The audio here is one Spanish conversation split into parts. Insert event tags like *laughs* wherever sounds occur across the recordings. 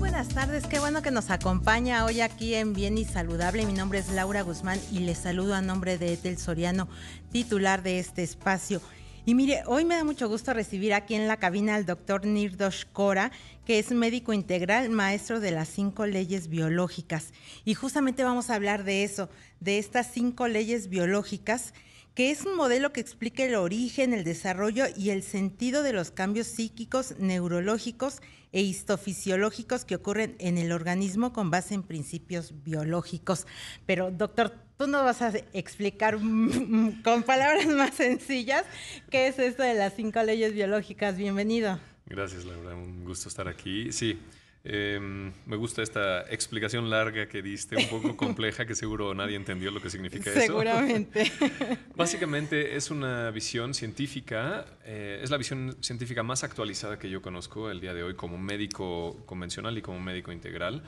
buenas tardes, qué bueno que nos acompaña hoy aquí en Bien y Saludable. Mi nombre es Laura Guzmán y les saludo a nombre de Etel Soriano, titular de este espacio. Y mire, hoy me da mucho gusto recibir aquí en la cabina al doctor Nirdosh Kora, que es médico integral, maestro de las cinco leyes biológicas. Y justamente vamos a hablar de eso, de estas cinco leyes biológicas que es un modelo que explica el origen, el desarrollo y el sentido de los cambios psíquicos, neurológicos e histofisiológicos que ocurren en el organismo con base en principios biológicos. Pero, doctor, tú nos vas a explicar *laughs* con palabras más sencillas qué es esto de las cinco leyes biológicas. Bienvenido. Gracias, Laura. Un gusto estar aquí. Sí, Em, me gusta esta explicación larga que diste, un poco *laughs* compleja, que seguro nadie entendió lo que significa eso. Seguramente. *laughs* Básicamente es una visión científica, eh, es la visión científica más actualizada que yo conozco el día de hoy como médico convencional y como médico integral,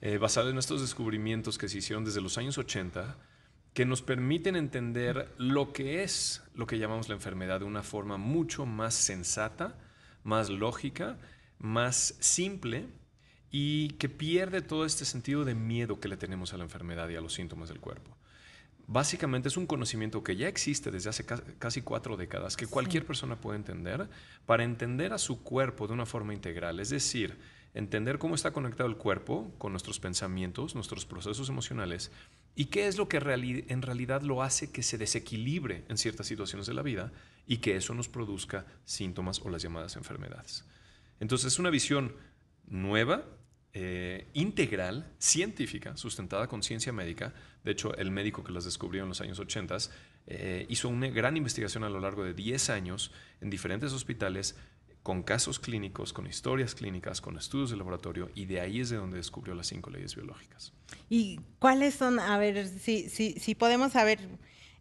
eh, basada en estos descubrimientos que se hicieron desde los años 80 que nos permiten entender lo que es lo que llamamos la enfermedad de una forma mucho más sensata, más lógica, más simple y que pierde todo este sentido de miedo que le tenemos a la enfermedad y a los síntomas del cuerpo. Básicamente es un conocimiento que ya existe desde hace casi cuatro décadas, que cualquier persona puede entender para entender a su cuerpo de una forma integral. Es decir, entender cómo está conectado el cuerpo con nuestros pensamientos, nuestros procesos emocionales y qué es lo que en realidad lo hace que se desequilibre en ciertas situaciones de la vida y que eso nos produzca síntomas o las llamadas enfermedades. Entonces es una visión nueva eh, integral, científica, sustentada con ciencia médica. De hecho, el médico que las descubrió en los años 80 eh, hizo una gran investigación a lo largo de 10 años en diferentes hospitales con casos clínicos, con historias clínicas, con estudios de laboratorio, y de ahí es de donde descubrió las cinco leyes biológicas. ¿Y cuáles son? A ver, si, si, si podemos saber,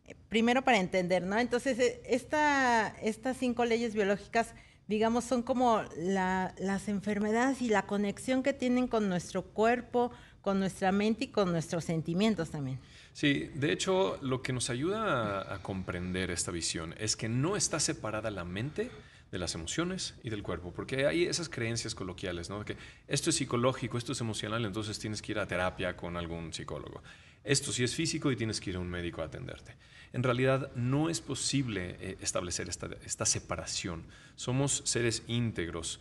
eh, primero para entender, ¿no? Entonces, e, esta, estas cinco leyes biológicas digamos, son como las enfermedades y la conexión que tienen con nuestro cuerpo, con nuestra mente y con nuestros sentimientos también. Sí, de hecho, lo que nos ayuda a, comprender esta visión es que no está separada la mente de las emociones y del cuerpo, porque hay esas creencias coloquiales, ¿no? Que esto es psicológico, esto es emocional, entonces tienes que ir a terapia con algún psicólogo esto sí es físico y tienes que ir a un médico a atenderte. En realidad no es posible eh, establecer esta, separación. Somos seres íntegros.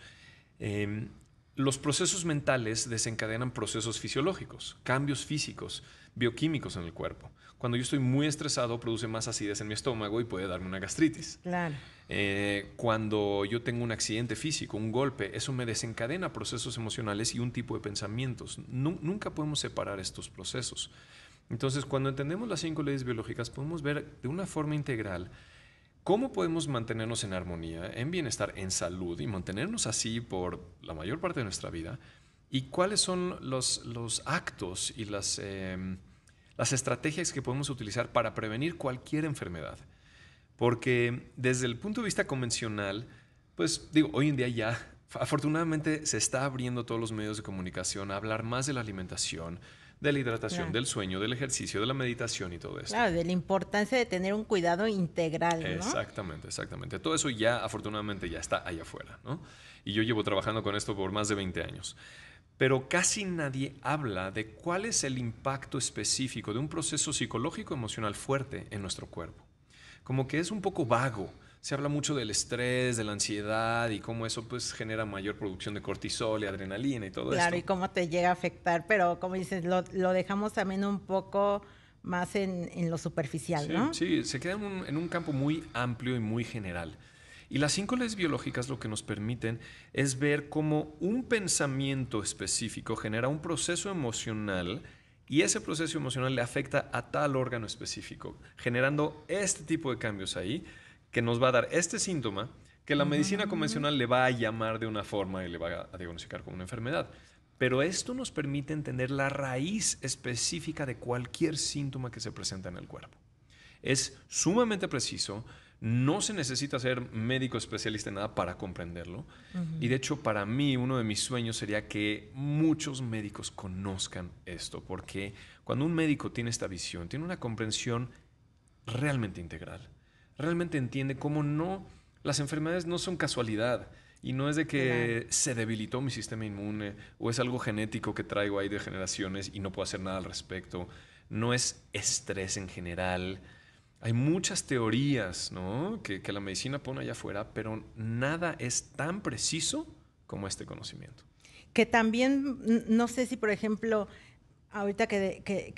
Em, los procesos mentales desencadenan procesos fisiológicos, cambios físicos, bioquímicos en el cuerpo. Cuando yo estoy muy estresado, produce más acidez en mi estómago y puede darme una gastritis. Eh, cuando yo tengo un accidente físico, un golpe, eso me desencadena procesos emocionales y un tipo de pensamientos. nunca podemos separar estos procesos. Entonces, cuando entendemos las cinco leyes biológicas, podemos ver de una forma integral cómo podemos mantenernos en armonía, en bienestar, en salud y mantenernos así por la mayor parte de nuestra vida y cuáles son los, actos y las, em, las estrategias que podemos utilizar para prevenir cualquier enfermedad. Porque desde el punto de vista convencional, pues digo, hoy en día ya afortunadamente se está abriendo todos los medios de comunicación a hablar más de la alimentación, de la hidratación, del sueño, del ejercicio, de la meditación y todo eso. Claro, de la importancia de tener un cuidado integral. Exactamente, exactamente. Todo eso ya afortunadamente ya está allá afuera, ¿no? Y yo llevo trabajando con esto por más de 20 años. Pero casi nadie habla de cuál es el impacto específico de un proceso psicológico emocional fuerte en nuestro cuerpo. Como que es un poco vago se habla mucho del estrés, de la ansiedad y cómo eso pues genera mayor producción de cortisol y adrenalina y todo eso. Claro, y cómo te llega a afectar, pero como dices, lo, dejamos también un poco más en, lo superficial, ¿no? Sí, se queda en un, en un, campo muy amplio y muy general. Y las cinco leyes biológicas lo que nos permiten es ver cómo un pensamiento específico genera un proceso emocional y ese proceso emocional le afecta a tal órgano específico, generando este tipo de cambios ahí que nos va a dar este síntoma que la medicina mm. convencional le va a llamar de una forma y le va a diagnosticar como una enfermedad. Pero esto nos permite entender la raíz específica de cualquier síntoma que se presenta en el cuerpo. Es sumamente preciso, no se necesita ser médico especialista en nada para comprenderlo. Y de hecho, para mí, uno de mis sueños sería que muchos médicos conozcan esto, porque cuando un médico tiene esta visión, tiene una comprensión realmente integral realmente entiende cómo no, las enfermedades no son casualidad. Y no es de que se debilitó mi sistema inmune o es algo genético que traigo ahí de generaciones y no puedo hacer nada al respecto. No es estrés en general. Hay muchas teorías ¿no? que, que la medicina pone allá afuera, pero nada es tan preciso como este conocimiento. Que también, no sé si por ejemplo Ahorita que,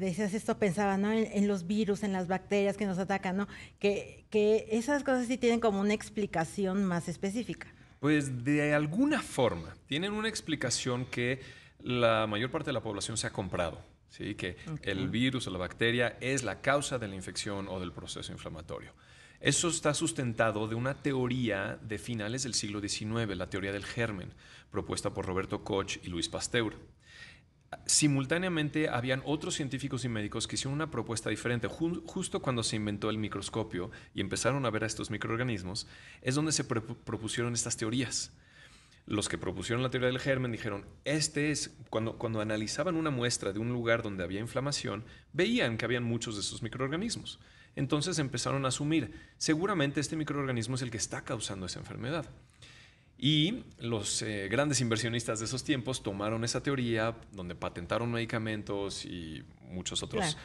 decías esto, pensaba, En, los virus, en las bacterias que nos atacan, Que, esas cosas sí tienen como una explicación más específica. Pues de alguna forma, tienen una explicación que la mayor parte de la población se ha comprado. que el virus o la bacteria es la causa de la infección o del proceso inflamatorio. Eso está sustentado de una teoría de finales del siglo XIX, la teoría del germen, propuesta por Roberto Koch y Luis Pasteur simultáneamente habían otros científicos y médicos que hicieron una propuesta diferente. justo cuando se inventó el microscopio y empezaron a ver a estos microorganismos, es donde se propusieron estas teorías. Los que propusieron la teoría del germen dijeron, este es, cuando, cuando analizaban una muestra de un lugar donde había inflamación, veían que habían muchos de esos microorganismos. Entonces empezaron a asumir, seguramente este microorganismo es el que está causando esa enfermedad. Y los eh, grandes inversionistas de esos tiempos tomaron esa teoría donde patentaron medicamentos y muchos otros.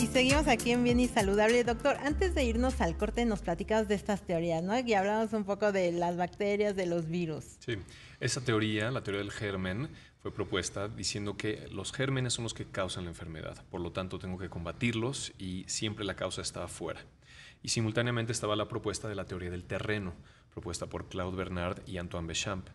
Y seguimos aquí en Bien y Saludable. Doctor, antes de irnos al corte nos platicabas de estas teorías, ¿no? Y hablamos un poco de las bacterias, de los virus. Sí, esa teoría, la teoría del germen, fue propuesta diciendo que los gérmenes son los que causan la enfermedad. Por lo tanto, tengo que combatirlos y siempre la causa está afuera y simultáneamente estaba la propuesta de la teoría del terreno, propuesta por Claude Bernard y Antoine Bechamp.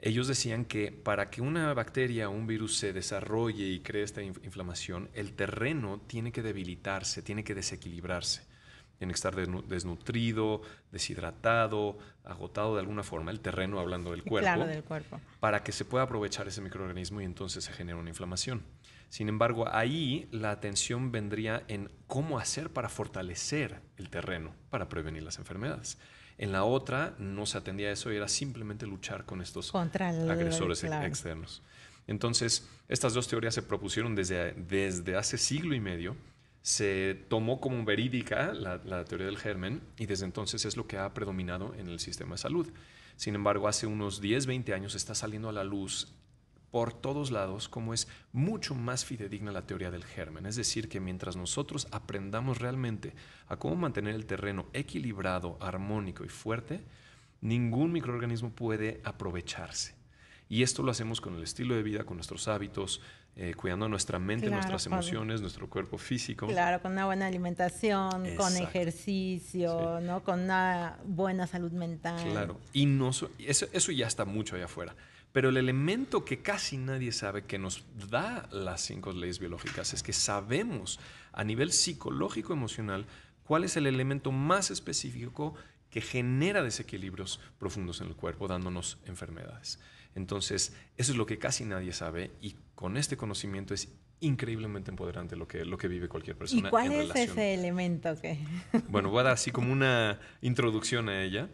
Ellos decían que para que una bacteria o un virus se desarrolle y cree esta inflamación, el terreno tiene que debilitarse, tiene que desequilibrarse. Tiene que estar desnutrido, deshidratado, agotado de alguna forma, el terreno hablando del cuerpo. Para que se pueda aprovechar ese microorganismo y entonces se genera una inflamación. Sin embargo, ahí la atención vendría en cómo hacer para fortalecer el terreno para prevenir las enfermedades. En la otra no se atendía a eso y era simplemente luchar con estos agresores externos. Entonces, estas dos teorías se propusieron desde, desde hace siglo y medio. Se tomó como verídica la, la teoría del germen y desde entonces es lo que ha predominado en el sistema de salud. Sin embargo, hace unos 10, 20 años está saliendo a la luz por todos lados como es mucho más fidedigna la teoría del germen. Es decir, que mientras nosotros aprendamos realmente a cómo mantener el terreno equilibrado, armónico y fuerte, ningún microorganismo puede aprovecharse. Y esto lo hacemos con el estilo de vida, con nuestros hábitos, eh, cuidando nuestra mente, nuestras emociones, nuestro cuerpo físico. Claro, con una buena alimentación, con ejercicio, ¿no? con una buena salud mental. Claro, y eso, eso ya está mucho allá afuera. Pero el elemento que casi nadie sabe que nos da las cinco leyes biológicas es que sabemos a nivel psicológico emocional cuál es el elemento más específico que genera desequilibrios profundos en el cuerpo, dándonos enfermedades. Entonces, eso es lo que casi nadie sabe y con este conocimiento es increíblemente empoderante lo que, lo que vive cualquier persona. ¿Y cuál es ese elemento Bueno, voy a dar así como una introducción a ella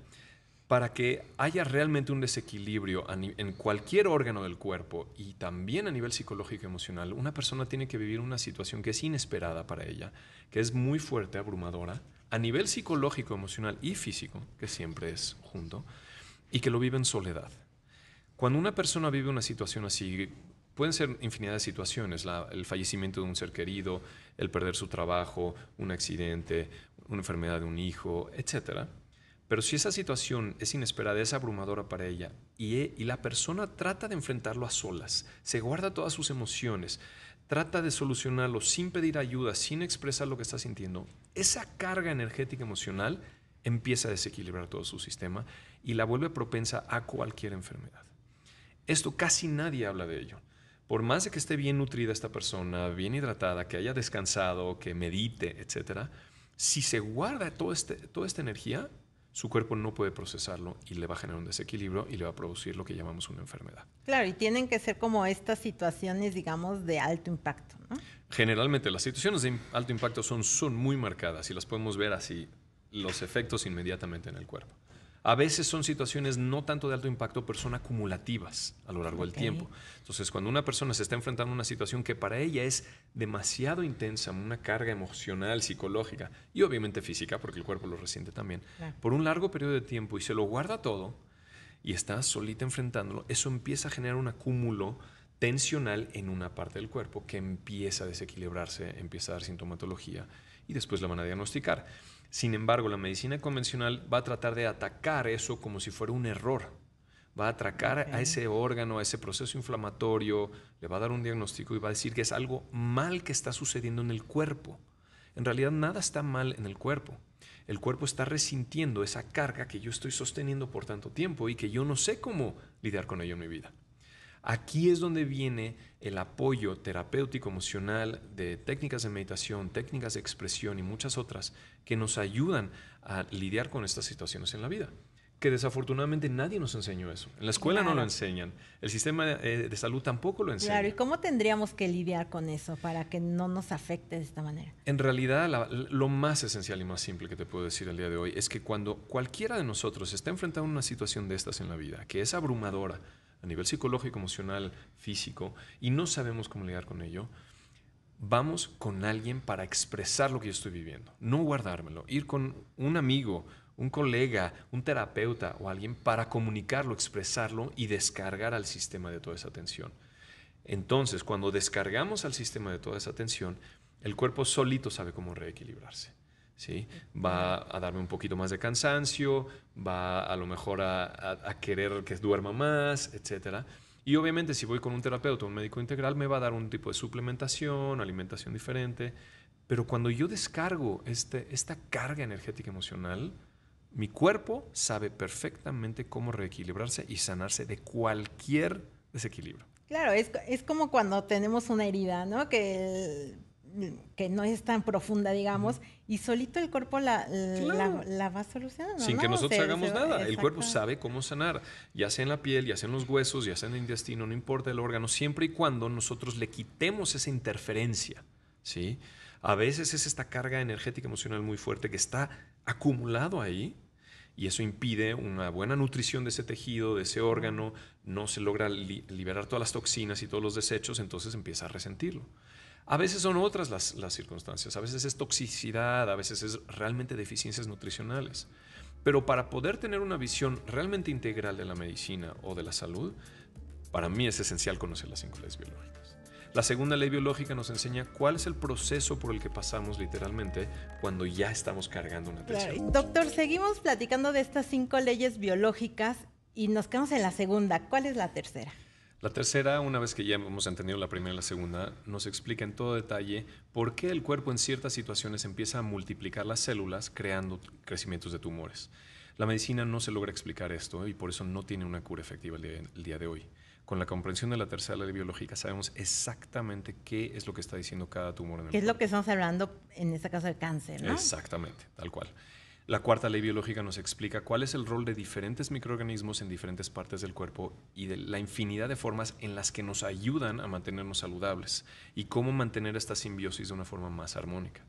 para que haya realmente un desequilibrio en cualquier órgano del cuerpo y también a nivel psicológico y emocional, una persona tiene que vivir una situación que es inesperada para ella, que es muy fuerte, abrumadora, a nivel psicológico, emocional y físico, que siempre es junto, y que lo vive en soledad. Cuando una persona vive una situación así, pueden ser infinidad de situaciones, el fallecimiento de un ser querido, el perder su trabajo, un accidente, una enfermedad de un hijo, etcétera pero si esa situación es inesperada, es abrumadora para ella y, eh, y la persona trata de enfrentarlo a solas, se guarda todas sus emociones, trata de solucionarlo sin pedir ayuda, sin expresar lo que está sintiendo, esa carga energética emocional empieza a desequilibrar todo su sistema y la vuelve propensa a cualquier enfermedad. Esto casi nadie habla de ello. Por más de que esté bien nutrida esta persona, bien hidratada, que haya descansado, que medite, etc., si se guarda toda, este, toda esta energía, su cuerpo no puede procesarlo y le va a generar un desequilibrio y le va a producir lo que llamamos una enfermedad. Claro, y tienen que ser como estas situaciones, digamos, de alto impacto. Generalmente las situaciones de alto impacto son muy marcadas y las podemos ver así, los efectos inmediatamente en el cuerpo. A veces son situaciones no tanto de alto impacto, pero son acumulativas a lo largo del tiempo. Entonces, cuando una persona se está enfrentando a una situación que para ella es demasiado intensa, una carga emocional, psicológica y obviamente física, porque el cuerpo lo resiente también, por un largo periodo de tiempo y se lo guarda todo y está solita enfrentándolo, eso empieza a generar un acúmulo tensional en una parte del cuerpo que empieza a desequilibrarse, empieza a dar sintomatología y después la van a diagnosticar. Sin embargo, la medicina convencional va a tratar de atacar eso como si fuera un error. Va a atacar a ese órgano, a ese proceso inflamatorio, le va a dar un diagnóstico y va a decir que es algo mal que está sucediendo en el cuerpo. En realidad nada está mal en el cuerpo. El cuerpo está resintiendo esa carga que yo estoy sosteniendo por tanto tiempo y que yo no sé cómo lidiar con ello en mi vida. Aquí es donde viene el apoyo terapéutico emocional de técnicas de meditación, técnicas de expresión y muchas otras que nos ayudan a lidiar con estas situaciones en la vida que desafortunadamente nadie nos enseñó eso. En la escuela no lo enseñan, el sistema eh, de, salud tampoco lo enseña. Claro, ¿y cómo tendríamos que lidiar con eso para que no nos afecte de esta manera? En realidad, lo más esencial y más simple que te puedo decir el día de hoy es que cuando cualquiera de nosotros está enfrentando una situación de estas en la vida, que es abrumadora, a nivel psicológico, emocional, físico, y no sabemos cómo lidiar con ello, vamos con alguien para expresar lo que yo estoy viviendo, no guardármelo, ir con un amigo, un colega, un terapeuta o alguien para comunicarlo, expresarlo y descargar al sistema de toda esa tensión. Entonces, cuando descargamos al sistema de toda esa tensión, el cuerpo solito sabe cómo reequilibrarse. Va a darme un poquito más de cansancio, va a lo mejor a, querer que duerma más, etc. Y obviamente si voy con un terapeuta un médico integral me va a dar un tipo de suplementación, alimentación diferente, pero cuando yo descargo este, esta carga energética emocional, mi cuerpo sabe perfectamente cómo reequilibrarse y sanarse de cualquier desequilibrio. Claro, es, como cuando tenemos una herida, ¿no? Que que no es tan profunda, digamos, y solito el cuerpo la, la, va solucionando. Sin que nosotros hagamos nada. El cuerpo sabe cómo sanar, ya sea en la piel, ya sea en los huesos, ya sea en el intestino, no importa el órgano, siempre y cuando nosotros le quitemos esa interferencia. ¿sí? A veces es esta carga energética emocional muy fuerte que está acumulado ahí y eso impide una buena nutrición de ese tejido, de ese órgano, no se logra liberar todas las toxinas y todos los desechos, entonces empieza a resentirlo. A veces son otras las, circunstancias, a veces es toxicidad, a veces es realmente deficiencias nutricionales. Pero para poder tener una visión realmente integral de la medicina o de la salud, para mí es esencial conocer las cinco leyes biológicas. La segunda ley biológica nos enseña cuál es el proceso por el que pasamos literalmente cuando ya estamos cargando una tensión. Doctor, seguimos platicando de estas cinco leyes biológicas y nos quedamos en la segunda. ¿Cuál es la tercera? La tercera, una vez que ya hemos entendido la primera y la segunda, nos explica en todo detalle por qué el cuerpo en ciertas situaciones empieza a multiplicar las células creando crecimientos de tumores. La medicina no se logra explicar esto y por eso no tiene una cura efectiva el día, de hoy. Con la comprensión de la tercera ley biológica sabemos exactamente qué es lo que está diciendo cada tumor en el cuerpo. ¿Qué es lo que estamos hablando en este caso del cáncer? Exactamente, tal cual. La cuarta ley biológica nos explica cuál es el rol de diferentes microorganismos en diferentes partes del cuerpo y de la infinidad de formas en las que nos ayudan a mantenernos saludables y cómo mantener esta simbiosis de una forma más armónica.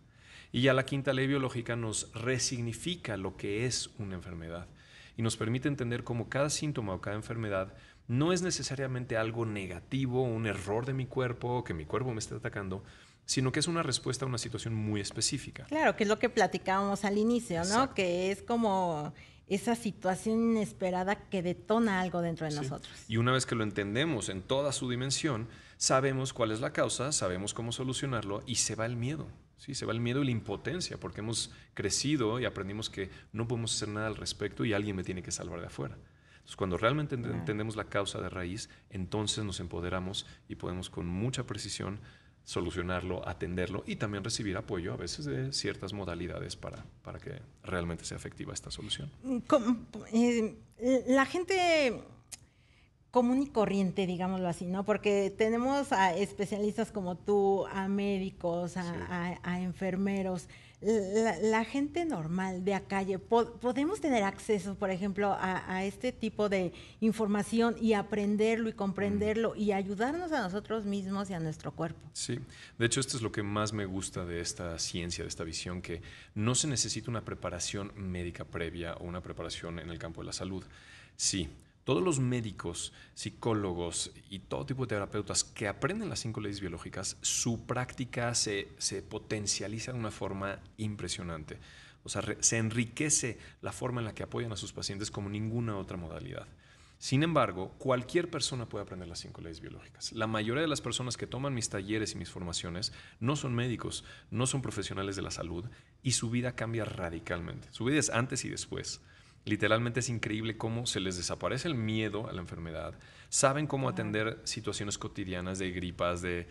Y ya la quinta ley biológica nos resignifica lo que es una enfermedad y nos permite entender cómo cada síntoma o cada enfermedad no es necesariamente algo negativo, un error de mi cuerpo, que mi cuerpo me esté atacando, sino que es una respuesta a una situación muy específica. Claro, que es lo que platicábamos al inicio, ¿no? Que es como esa situación inesperada que detona algo dentro de nosotros. Y una vez que lo entendemos en toda su dimensión, sabemos cuál es la causa, sabemos cómo solucionarlo y se va el miedo. Sí, se va el miedo y la impotencia, porque hemos crecido y aprendimos que no podemos hacer nada al respecto y alguien me tiene que salvar de afuera. Entonces, cuando realmente entendemos la causa de raíz, entonces nos empoderamos y podemos con mucha precisión solucionarlo, atenderlo y también recibir apoyo a veces de ciertas modalidades para, para que realmente sea efectiva esta solución. Eh, la gente común y corriente, digámoslo así, ¿no? Porque tenemos a especialistas como tú, a médicos, a, enfermeros, la, gente normal de a calle, ¿podemos tener acceso, por ejemplo, a, este tipo de información y aprenderlo y comprenderlo mm. y ayudarnos a nosotros mismos y a nuestro cuerpo? Sí, de hecho esto es lo que más me gusta de esta ciencia, de esta visión, que no se necesita una preparación médica previa o una preparación en el campo de la salud. Sí, todos los médicos, psicólogos y todo tipo de terapeutas que aprenden las cinco leyes biológicas, su práctica se, se potencializa de una forma impresionante. O sea, se enriquece la forma en la que apoyan a sus pacientes como ninguna otra modalidad. Sin embargo, cualquier persona puede aprender las cinco leyes biológicas. La mayoría de las personas que toman mis talleres y mis formaciones no son médicos, no son profesionales de la salud y su vida cambia radicalmente. Su vida es antes y después. Literalmente es increíble cómo se les desaparece el miedo a la enfermedad. Saben cómo atender situaciones cotidianas de gripas, de,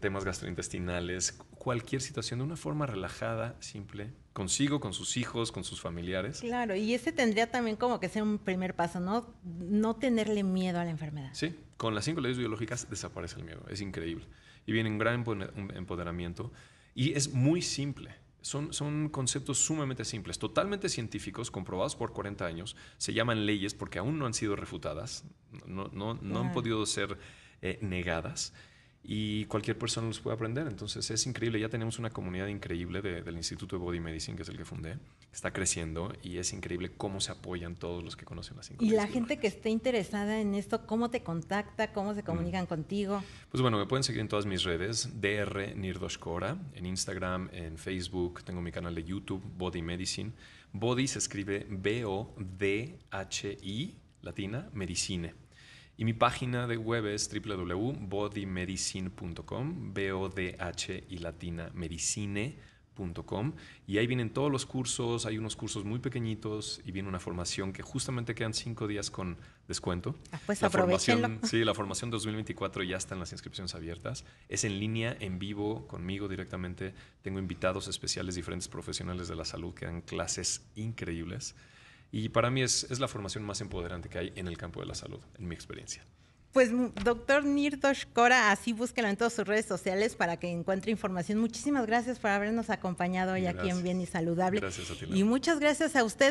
temas gastrointestinales, cualquier situación de una forma relajada, simple, consigo, con sus hijos, con sus familiares. Claro, y ese tendría también como que sea un primer paso, ¿no? No tenerle miedo a la enfermedad. Sí, con las cinco leyes biológicas desaparece el miedo, es increíble. Y viene un gran empoderamiento y es muy simple. Son, conceptos sumamente simples, totalmente científicos, comprobados por 40 años. Se llaman leyes porque aún no han sido refutadas, no, han podido ser eh, negadas y cualquier persona los puede aprender. Entonces es increíble, ya tenemos una comunidad increíble del Instituto de Body Medicine, que es el que fundé, está creciendo y es increíble cómo se apoyan todos los que conocen las Y la gente que esté interesada en esto, ¿cómo te contacta? ¿Cómo se mm. comunican contigo? Pues bueno, me pueden seguir en todas mis redes, DR Nirdoshkora, en Instagram, en Facebook, tengo mi canal de YouTube, Body Medicine. Body se escribe B-O-D-H-I, latina, medicine. Y mi página de web es www.bodymedicine.com, B-O-D-H y latina medicine.com. Y ahí vienen todos los cursos, hay unos cursos muy pequeñitos y viene una formación que justamente quedan cinco días con descuento. Ah, pues la formación, Sí, la formación 2024 ya están las inscripciones abiertas. Es en línea, en vivo, conmigo directamente. Tengo invitados especiales, diferentes profesionales de la salud que dan clases increíbles. Y para mí es, la formación más empoderante que hay en el campo de la salud, en mi experiencia. Pues doctor Nirdosh Kora, así búsquelo en todas sus redes sociales para que encuentre información. Muchísimas gracias por habernos acompañado hoy aquí en Bien y Saludable. Gracias a ti. Y muchas gracias a ustedes.